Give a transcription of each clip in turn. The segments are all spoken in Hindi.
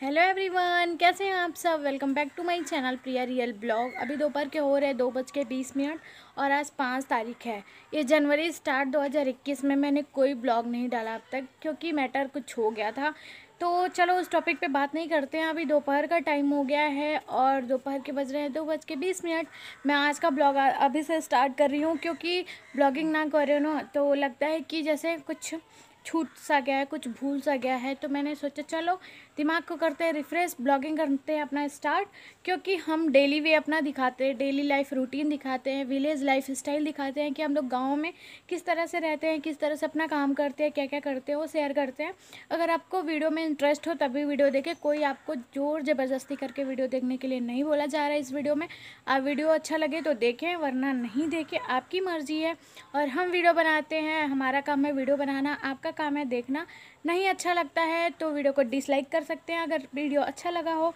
हेलो एवरीवन कैसे हैं आप सब welcome back to my channel Priya real blog अभी दोपहर के हो रहे हैं दो बज के बीस मिनट और आज पाँच तारीख है ये जनवरी स्टार्ट 2021 में मैंने कोई ब्लॉग नहीं डाला अब तक क्योंकि मैटर कुछ हो गया था तो चलो उस टॉपिक पे बात नहीं करते हैं अभी दोपहर का टाइम हो गया है और दोपहर के बज रहे हैं दो बज के बीस मिनट मैं आज का ब्लॉग अभी से स्टार्ट कर रही हूँ क्योंकि ब्लॉगिंग ना कर हो हूँ तो लगता है कि जैसे कुछ छूट सा गया है कुछ भूल सा गया है तो मैंने सोचा चलो दिमाग को करते हैं रिफ्रेश ब्लॉगिंग करते हैं अपना स्टार्ट क्योंकि हम डेली वे अपना दिखाते हैं डेली लाइफ रूटीन दिखाते हैं विलेज लाइफ स्टाइल दिखाते हैं कि हम लोग गाँव में किस तरह से रहते हैं किस तरह से अपना काम करते हैं क्या क्या करते हैं वो शेयर करते हैं अगर आपको वीडियो में इंटरेस्ट हो तभी वीडियो देखें कोई आपको ज़ोर ज़बरदस्ती करके वीडियो देखने के लिए नहीं बोला जा रहा है इस वीडियो में आप वीडियो अच्छा लगे तो देखें वरना नहीं देखें आपकी मर्ज़ी है और हम वीडियो बनाते हैं हमारा काम है वीडियो बनाना आपका काम है देखना नहीं अच्छा लगता है तो वीडियो को डिसलाइक कर सकते हैं अगर वीडियो अच्छा लगा हो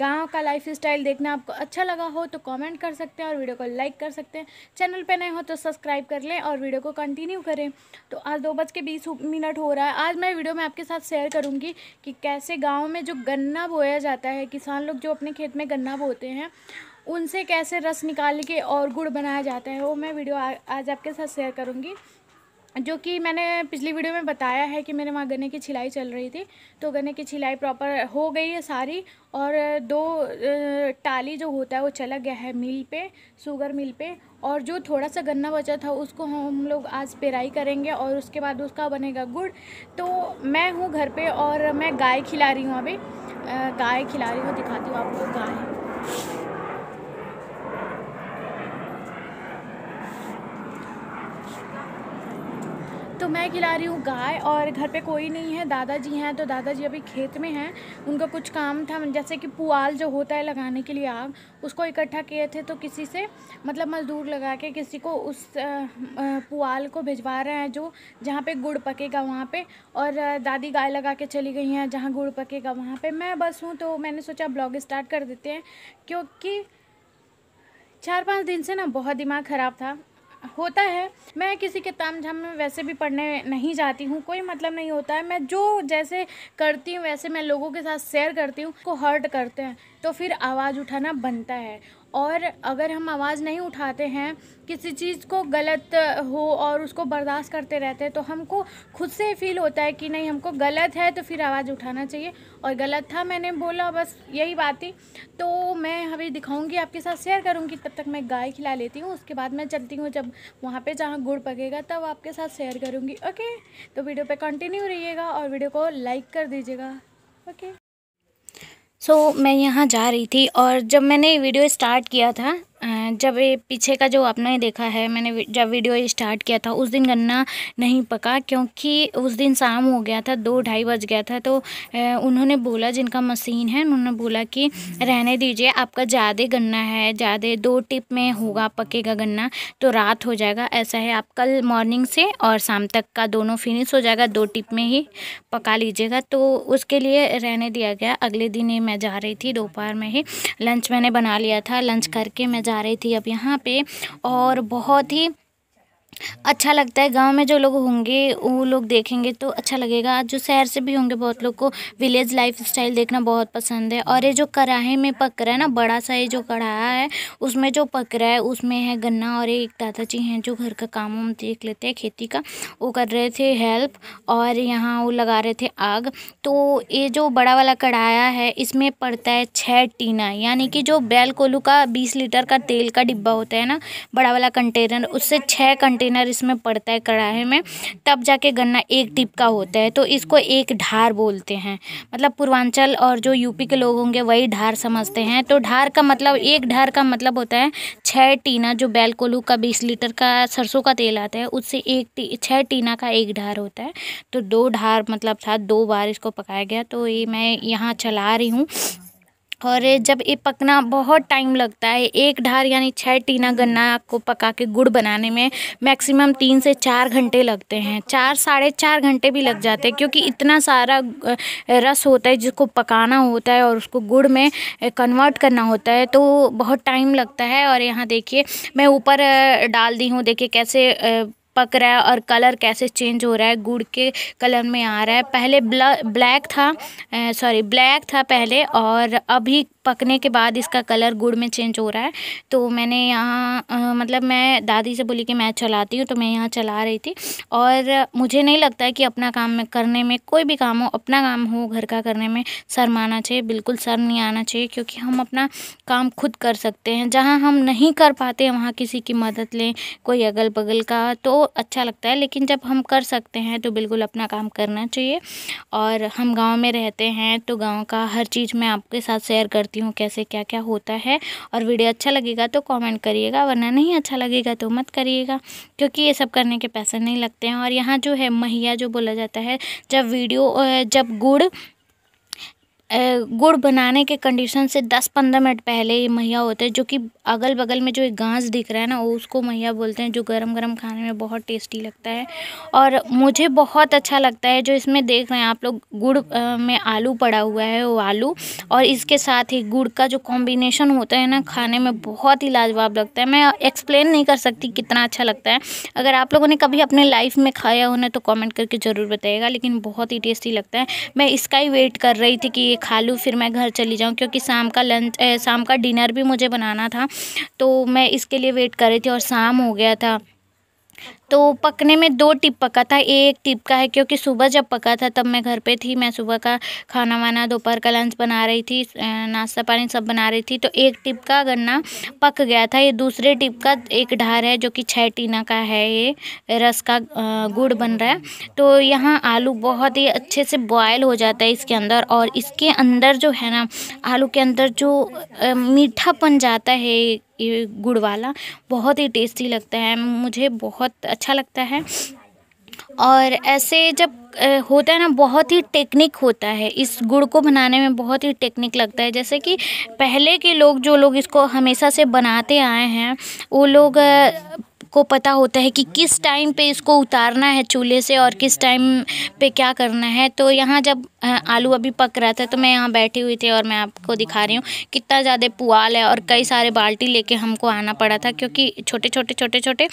गांव का लाइफ स्टाइल देखना आपको अच्छा लगा हो तो कमेंट कर सकते हैं और वीडियो को लाइक कर सकते हैं चैनल पे नए हो तो सब्सक्राइब कर लें और वीडियो को कंटिन्यू करें तो आज दो बज के बीस मिनट हो रहा है आज मैं वीडियो में आपके साथ शेयर करूँगी कि कैसे गाँव में जो गन्ना बोया जाता है किसान लोग जो अपने खेत में गन्ना बोते हैं उनसे कैसे रस निकाल के और गुड़ बनाया जाता है वो मैं वीडियो आज आपके साथ शेयर करूँगी जो कि मैंने पिछली वीडियो में बताया है कि मेरे वहाँ गन्ने की छिलाई चल रही थी तो गन्ने की छिलाई प्रॉपर हो गई है सारी और दो टाली जो होता है वो चला गया है मिल पे शुगर मिल पे और जो थोड़ा सा गन्ना बचा था उसको हम लोग आज पेराई करेंगे और उसके बाद उसका बनेगा गुड़ तो मैं हूँ घर पे और मैं गाय खिला रही हूँ अभी गाय खिला रही हूँ दिखाती हूँ आपको गाय तो मैं खिला रही हूँ गाय और घर पे कोई नहीं है दादाजी हैं तो दादाजी अभी खेत में हैं उनका कुछ काम था जैसे कि पुआल जो होता है लगाने के लिए आग उसको इकट्ठा किए थे तो किसी से मतलब मज़दूर लगा के किसी को उस पुआल को भिजवा रहे हैं जो जहाँ पे गुड़ पकेगा वहाँ पे और दादी गाय लगा के चली गई हैं जहाँ गुड़ पकेगा वहाँ पर मैं बस हूँ तो मैंने सोचा ब्लॉग स्टार्ट कर देते हैं क्योंकि चार पाँच दिन से ना बहुत दिमाग ख़राब था होता है मैं किसी के ताम झाम में वैसे भी पढ़ने नहीं जाती हूँ कोई मतलब नहीं होता है मैं जो जैसे करती हूँ वैसे मैं लोगों के साथ शेयर करती हूँ को हर्ट करते हैं तो फिर आवाज़ उठाना बनता है और अगर हम आवाज़ नहीं उठाते हैं किसी चीज़ को गलत हो और उसको बर्दाश्त करते रहते हैं तो हमको खुद से फील होता है कि नहीं हमको गलत है तो फिर आवाज़ उठाना चाहिए और गलत था मैंने बोला बस यही बात थी तो मैं अभी दिखाऊंगी आपके साथ शेयर करूंगी तब तक मैं गाय खिला लेती हूँ उसके बाद मैं चलती हूँ जब वहाँ पर जहाँ गुड़ पकेगा तब आपके साथ शेयर करूँगी ओके तो वीडियो पर कंटिन्यू रहिएगा और वीडियो को लाइक कर दीजिएगा ओके सो so, मैं यहाँ जा रही थी और जब मैंने वीडियो स्टार्ट किया था जब ये पीछे का जो आपने देखा है मैंने जब वीडियो स्टार्ट किया था उस दिन गन्ना नहीं पका क्योंकि उस दिन शाम हो गया था दो ढाई बज गया था तो उन्होंने बोला जिनका मशीन है उन्होंने बोला कि रहने दीजिए आपका ज़्यादा गन्ना है ज़्यादा दो टिप में होगा पकेगा गन्ना तो रात हो जाएगा ऐसा है आप कल मॉर्निंग से और शाम तक का दोनों फिनिश हो जाएगा दो टिप में ही पका लीजिएगा तो उसके लिए रहने दिया गया अगले दिन ही मैं जा रही थी दोपहर में ही लंच मैंने बना लिया था लंच करके मैं जा जा रही थी अब यहाँ पे और बहुत ही अच्छा लगता है गाँव में जो लोग होंगे वो लोग देखेंगे तो अच्छा लगेगा जो शहर से भी होंगे बहुत लोग को विलेज लाइफ स्टाइल देखना बहुत पसंद है और ये जो कढ़ाहे में पक रहा है ना बड़ा सा ये जो कढ़ाहा है उसमें जो पक रहा है उसमें है गन्ना और एक दादाजी हैं जो घर का काम वाम देख लेते हैं खेती का वो कर रहे थे हेल्प और यहाँ वो लगा रहे थे आग तो ये जो बड़ा वाला कढ़ाया है इसमें पड़ता है छः टीना यानी कि जो बैल कोलू का बीस लीटर का तेल का डिब्बा होता है ना बड़ा वाला कंटेनर उससे छः कंटेनर कंटेनर इसमें पड़ता है कढ़ाई में तब जाके गन्ना एक टिप का होता है तो इसको एक ढार बोलते हैं मतलब पूर्वांचल और जो यूपी के लोग होंगे वही ढार समझते हैं तो ढार का मतलब एक ढार का मतलब होता है छः टीना जो बैल कोलू का बीस लीटर का सरसों का तेल आता है उससे एक टी छः टीना का एक ढार होता है तो दो ढार मतलब था दो बार इसको पकाया गया तो ये मैं यहाँ चला रही हूँ और जब ये पकना बहुत टाइम लगता है एक ढार यानी छः टीना गन्ना को पका के गुड़ बनाने में मैक्सिमम तीन से चार घंटे लगते हैं चार साढ़े चार घंटे भी लग जाते हैं क्योंकि इतना सारा रस होता है जिसको पकाना होता है और उसको गुड़ में कन्वर्ट करना होता है तो बहुत टाइम लगता है और यहाँ देखिए मैं ऊपर डाल दी हूँ देखिए कैसे पक रहा है और कलर कैसे चेंज हो रहा है गुड़ के कलर में आ रहा है पहले ब्लैक था सॉरी ब्लैक था पहले और अभी पकने के बाद इसका कलर गुड़ में चेंज हो रहा है तो मैंने यहाँ मतलब मैं दादी से बोली कि मैं चलाती हूँ तो मैं यहाँ चला रही थी और मुझे नहीं लगता है कि अपना काम में करने में कोई भी काम हो अपना काम हो घर का करने में शर्म आना चाहिए बिल्कुल शर्म नहीं आना चाहिए क्योंकि हम अपना काम खुद कर सकते हैं जहाँ हम नहीं कर पाते वहाँ किसी की मदद लें कोई अगल बगल का तो अच्छा लगता है लेकिन जब हम कर सकते हैं तो बिल्कुल अपना काम करना चाहिए और हम गाँव में रहते हैं तो गाँव का हर चीज़ मैं आपके साथ शेयर करती बताती हूँ कैसे क्या क्या होता है और वीडियो अच्छा लगेगा तो कमेंट करिएगा वरना नहीं अच्छा लगेगा तो मत करिएगा क्योंकि ये सब करने के पैसे नहीं लगते हैं और यहाँ जो है महिया जो बोला जाता है जब वीडियो जब गुड़ गुड़ बनाने के कंडीशन से दस पंद्रह मिनट पहले ये महीया होते हैं जो कि अगल बगल में जो एक घास दिख रहा है ना उसको महीया बोलते हैं जो गरम गरम खाने में बहुत टेस्टी लगता है और मुझे बहुत अच्छा लगता है जो इसमें देख रहे हैं आप लोग गुड़ में आलू पड़ा हुआ है वो आलू और इसके साथ ही गुड़ का जो कॉम्बिनेशन होता है ना खाने में बहुत ही लाजवाब लगता है मैं एक्सप्लेन नहीं कर सकती कितना अच्छा लगता है अगर आप लोगों ने कभी अपने लाइफ में खाया हो ना तो कॉमेंट करके ज़रूर बताइएगा लेकिन बहुत ही टेस्टी लगता है मैं इसका ही वेट कर रही थी कि ये खा लूँ फिर मैं घर चली जाऊँ क्योंकि शाम का लंच शाम का डिनर भी मुझे बनाना था तो मैं इसके लिए वेट कर रही थी और शाम हो गया था तो पकने में दो टिप पका था एक टिप का है क्योंकि सुबह जब पका था तब मैं घर पे थी मैं सुबह का खाना वाना दोपहर का लंच बना रही थी नाश्ता पानी सब बना रही थी तो एक टिप का गन्ना पक गया था ये दूसरे टिप का एक ढार है जो कि छः टीना का है ये रस का गुड़ बन रहा है तो यहाँ आलू बहुत ही अच्छे से बॉयल हो जाता है इसके अंदर और इसके अंदर जो है ना आलू के अंदर जो मीठापन जाता है ये गुड़ वाला बहुत ही टेस्टी लगता है मुझे बहुत अच्छा लगता है और ऐसे जब होता है ना बहुत ही टेक्निक होता है इस गुड़ को बनाने में बहुत ही टेक्निक लगता है जैसे कि पहले के लोग जो लोग इसको हमेशा से बनाते आए हैं वो लोग को पता होता है कि किस टाइम पे इसको उतारना है चूल्हे से और किस टाइम पे क्या करना है तो यहाँ जब आलू अभी पक रहा था तो मैं यहाँ बैठी हुई थी और मैं आपको दिखा रही हूँ कितना ज़्यादा पुआल है और कई सारे बाल्टी लेके हमको आना पड़ा था क्योंकि छोटे छोटे छोटे छोटे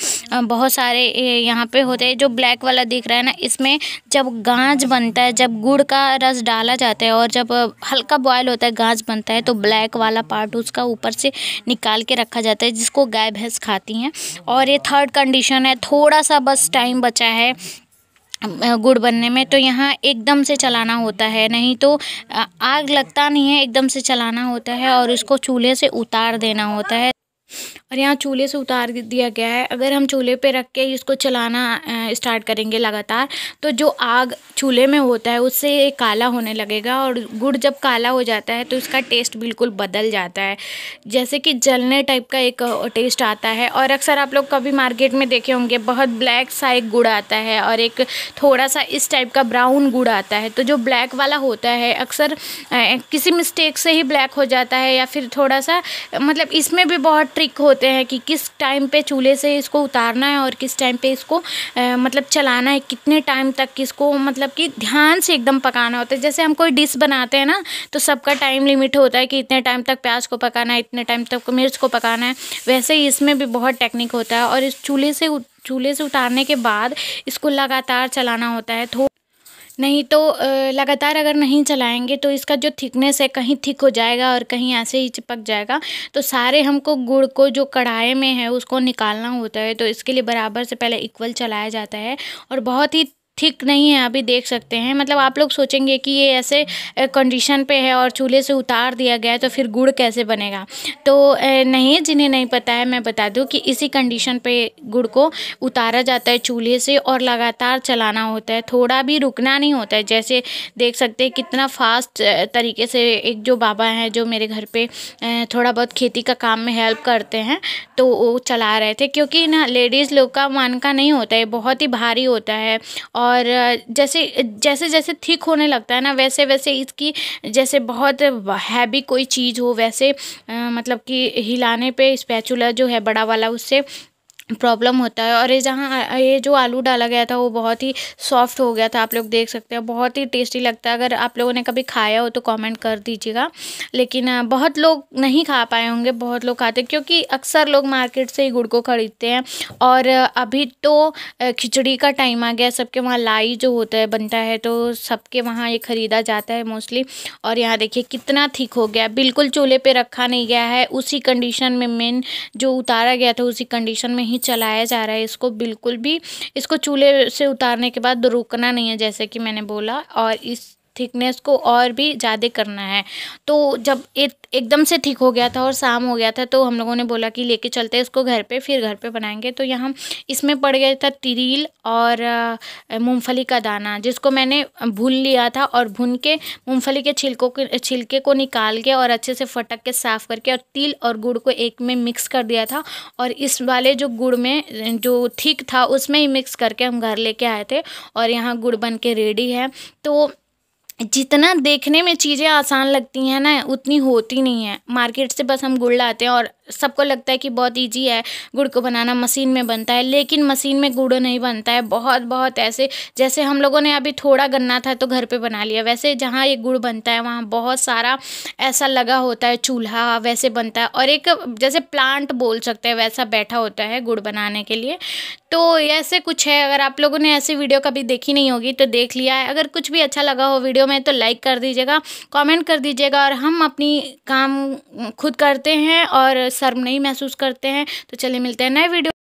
बहुत सारे यहाँ पे होते हैं जो ब्लैक वाला दिख रहा है ना इसमें जब गाँज बनता है जब गुड़ का रस डाला जाता है और जब हल्का बॉयल होता है गाँज बनता है तो ब्लैक वाला पार्ट उसका ऊपर से निकाल के रखा जाता है जिसको गाय भैंस खाती हैं और ये थर्ड कंडीशन है थोड़ा सा बस टाइम बचा है गुड़ बनने में तो यहाँ एकदम से चलाना होता है नहीं तो आग लगता नहीं है एकदम से चलाना होता है और इसको चूल्हे से उतार देना होता है और यहाँ चूल्हे से उतार दिया गया है अगर हम चूल्हे पे रख के इसको चलाना स्टार्ट करेंगे लगातार तो जो आग चूल्हे में होता है उससे ये काला होने लगेगा और गुड़ जब काला हो जाता है तो इसका टेस्ट बिल्कुल बदल जाता है जैसे कि जलने टाइप का एक टेस्ट आता है और अक्सर आप लोग कभी मार्केट में देखे होंगे बहुत ब्लैक सा एक गुड़ आता है और एक थोड़ा सा इस टाइप का ब्राउन गुड़ आता है तो जो ब्लैक वाला होता है अक्सर किसी मिस्टेक से ही ब्लैक हो जाता है या फिर थोड़ा सा मतलब इसमें भी बहुत ट्रिक होता होते हैं कि किस टाइम पे चूल्हे से इसको उतारना है और किस टाइम पे इसको आ, मतलब चलाना है कितने टाइम तक इसको मतलब कि ध्यान से एकदम पकाना होता है जैसे हम कोई डिश बनाते हैं ना तो सबका टाइम लिमिट होता है कि इतने टाइम तक प्याज को पकाना है इतने टाइम तक मिर्च को पकाना है वैसे ही इसमें भी बहुत टेक्निक होता है और इस चूल्हे से चूल्हे से उतारने के बाद इसको लगातार चलाना होता है थोड़ा नहीं तो लगातार अगर नहीं चलाएंगे तो इसका जो थिकनेस है कहीं थिक हो जाएगा और कहीं ऐसे ही चिपक जाएगा तो सारे हमको गुड़ को जो कढ़ाई में है उसको निकालना होता है तो इसके लिए बराबर से पहले इक्वल चलाया जाता है और बहुत ही ठीक नहीं है अभी देख सकते हैं मतलब आप लोग सोचेंगे कि ये ऐसे कंडीशन पे है और चूल्हे से उतार दिया गया है तो फिर गुड़ कैसे बनेगा तो नहीं जिन्हें नहीं पता है मैं बता दूँ कि इसी कंडीशन पे गुड़ को उतारा जाता है चूल्हे से और लगातार चलाना होता है थोड़ा भी रुकना नहीं होता है जैसे देख सकते हैं कितना फास्ट तरीके से एक जो बाबा हैं जो मेरे घर पे थोड़ा बहुत खेती का काम में हेल्प करते हैं तो वो चला रहे थे क्योंकि ना लेडीज़ लोग का मन का नहीं होता है बहुत ही भारी होता है और और जैसे जैसे जैसे थिक होने लगता है ना वैसे वैसे इसकी जैसे बहुत हैवी कोई चीज़ हो वैसे मतलब कि हिलाने पे स्पैचुला जो है बड़ा वाला उससे प्रॉब्लम होता है और ये जहाँ ये जो आलू डाला गया था वो बहुत ही सॉफ्ट हो गया था आप लोग देख सकते हैं बहुत ही टेस्टी लगता है अगर आप लोगों ने कभी खाया हो तो कमेंट कर दीजिएगा लेकिन बहुत लोग नहीं खा पाए होंगे बहुत लोग खाते क्योंकि अक्सर लोग मार्केट से ही गुड़ को ख़रीदते हैं और अभी तो खिचड़ी का टाइम आ गया सबके वहाँ लाई जो होता है बनता है तो सबके वहाँ ये ख़रीदा जाता है मोस्टली और यहाँ देखिए कितना थिक हो गया बिल्कुल चूल्हे पर रखा नहीं गया है उसी कंडीशन में मेन जो उतारा गया था उसी कंडीशन में ही चलाया जा रहा है इसको बिल्कुल भी इसको चूल्हे से उतारने के बाद रोकना नहीं है जैसे कि मैंने बोला और इस थिकनेस को और भी ज़्यादा करना है तो जब एक एकदम से थिक हो गया था और शाम हो गया था तो हम लोगों ने बोला कि लेके चलते हैं इसको घर पे फिर घर पे बनाएंगे तो यहाँ इसमें पड़ गया था तिरील और मूंगफली का दाना जिसको मैंने भून लिया था और भून के मूंगफली के छिलकों के छिलके को निकाल के और अच्छे से फटक के साफ़ करके और तिल और गुड़ को एक में मिक्स कर दिया था और इस वाले जो गुड़ में जो थिक था उसमें ही मिक्स करके हम घर लेके आए थे और यहाँ गुड़ बन के रेडी है तो जितना देखने में चीज़ें आसान लगती हैं ना उतनी होती नहीं है मार्केट से बस हम गुड़ लाते हैं और सबको लगता है कि बहुत ईजी है गुड़ को बनाना मशीन में बनता है लेकिन मशीन में गुड़ नहीं बनता है बहुत बहुत ऐसे जैसे हम लोगों ने अभी थोड़ा गन्ना था तो घर पे बना लिया वैसे जहाँ ये गुड़ बनता है वहाँ बहुत सारा ऐसा लगा होता है चूल्हा वैसे बनता है और एक जैसे प्लांट बोल सकते हैं वैसा बैठा होता है गुड़ बनाने के लिए तो ऐसे कुछ है अगर आप लोगों ने ऐसी वीडियो कभी देखी नहीं होगी तो देख लिया है अगर कुछ भी अच्छा लगा हो वीडियो में तो लाइक कर दीजिएगा कॉमेंट कर दीजिएगा और हम अपनी काम खुद करते हैं और शर्म नहीं महसूस करते हैं तो चलिए मिलते हैं नए वीडियो